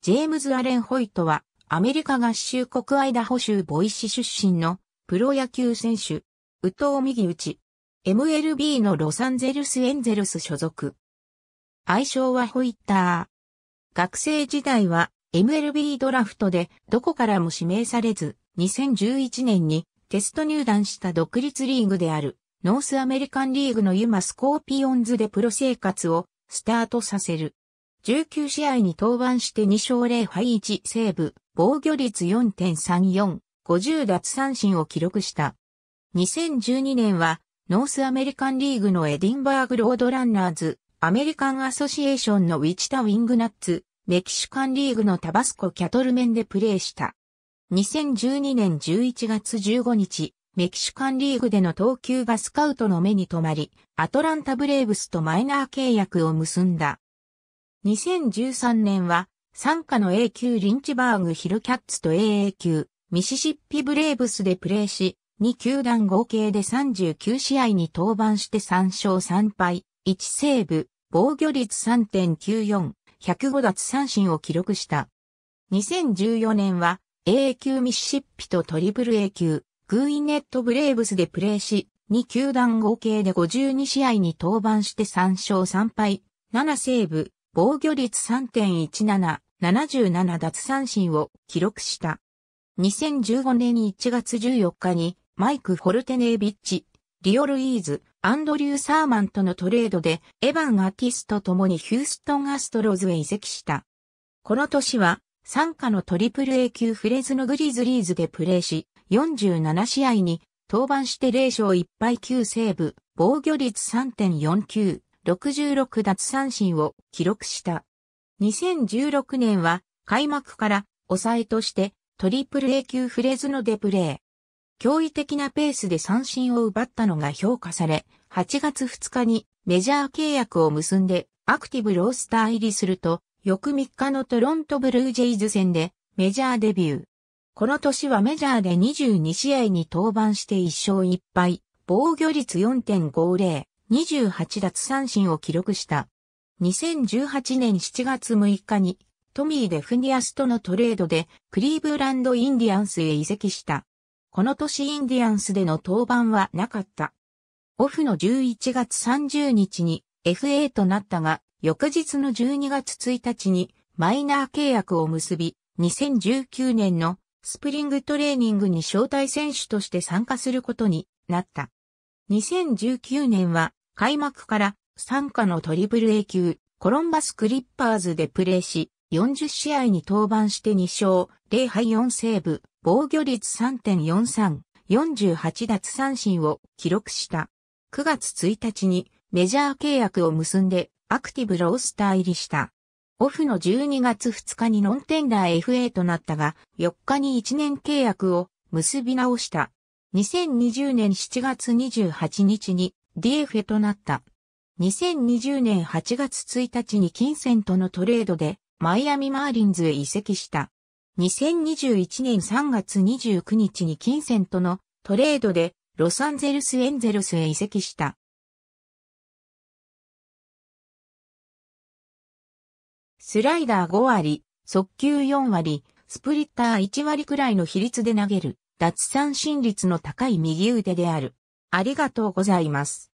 ジェームズ・アレン・ホイトは、アメリカ合衆国アイダホ州ボイシ出身のプロ野球選手、宇藤右ち、MLB のロサンゼルス・エンゼルス所属。愛称はホイッター。学生時代は MLB ドラフトでどこからも指名されず、2011年にテスト入団した独立リーグであるノースアメリカンリーグのユマ・スコーピオンズでプロ生活をスタートさせる。19試合に登板して2勝0敗1セーブ、防御率4.34、50奪三振を記録した。2012年は、ノースアメリカンリーグのエディンバーグロードランナーズ、アメリカンアソシエーションのウィチタウィングナッツ、メキシカンリーグのタバスコキャトルメンでプレーした。2012年11月15日、メキシカンリーグでの投球がスカウトの目に留まり、アトランタブレーブスとマイナー契約を結んだ。2013年は、参加の A 級リンチバーグヒルキャッツと AA 級ミシシッピブレーブスでプレーし、2球団合計で39試合に登板して3勝3敗、1セーブ、防御率3.94、105奪三振を記録した。2014年は AA 級ミシシッピとトリプル A 級グーイネットブレーブスでプレーし、2球団合計で52試合に登板して3勝3敗、7セーブ、防御率3.17、77奪三振を記録した。2015年1月14日にマイク・フォルテネービッチ、リオ・ルイーズ、アンドリュー・サーマンとのトレードでエヴァン・アティスと共にヒューストン・アストロズへ移籍した。この年は参加のトリプル A 級フレズのグリズリーズでプレーし、47試合に登板して0勝1敗9セーブ、防御率3.49、66奪三振を記録した。2016年は開幕から抑えとしてトリプル A 級フレーズのでプレー。驚異的なペースで三振を奪ったのが評価され、8月2日にメジャー契約を結んでアクティブロースター入りすると、翌3日のトロントブルージェイズ戦でメジャーデビュー。この年はメジャーで22試合に登板して1勝1敗、防御率4.50、28奪三振を記録した。2018年7月6日にトミー・デフニアスとのトレードでクリーブランド・インディアンスへ移籍した。この年インディアンスでの登板はなかった。オフの11月30日に FA となったが、翌日の12月1日にマイナー契約を結び、2019年のスプリングトレーニングに招待選手として参加することになった。2019年は開幕から参加のトリプル A 級、コロンバスクリッパーズでプレーし、40試合に登板して2勝、0敗4セーブ、防御率3.43、48奪三振を記録した。9月1日にメジャー契約を結んでアクティブロースター入りした。オフの12月2日にノンテンダー FA となったが、4日に1年契約を結び直した。2020年7月28日に d f ェとなった。2020年8月1日に金銭とのトレードでマイアミマーリンズへ移籍した。2021年3月29日に金銭とのトレードでロサンゼルスエンゼルスへ移籍した。スライダー5割、速球4割、スプリッター1割くらいの比率で投げる、脱三振率の高い右腕である。ありがとうございます。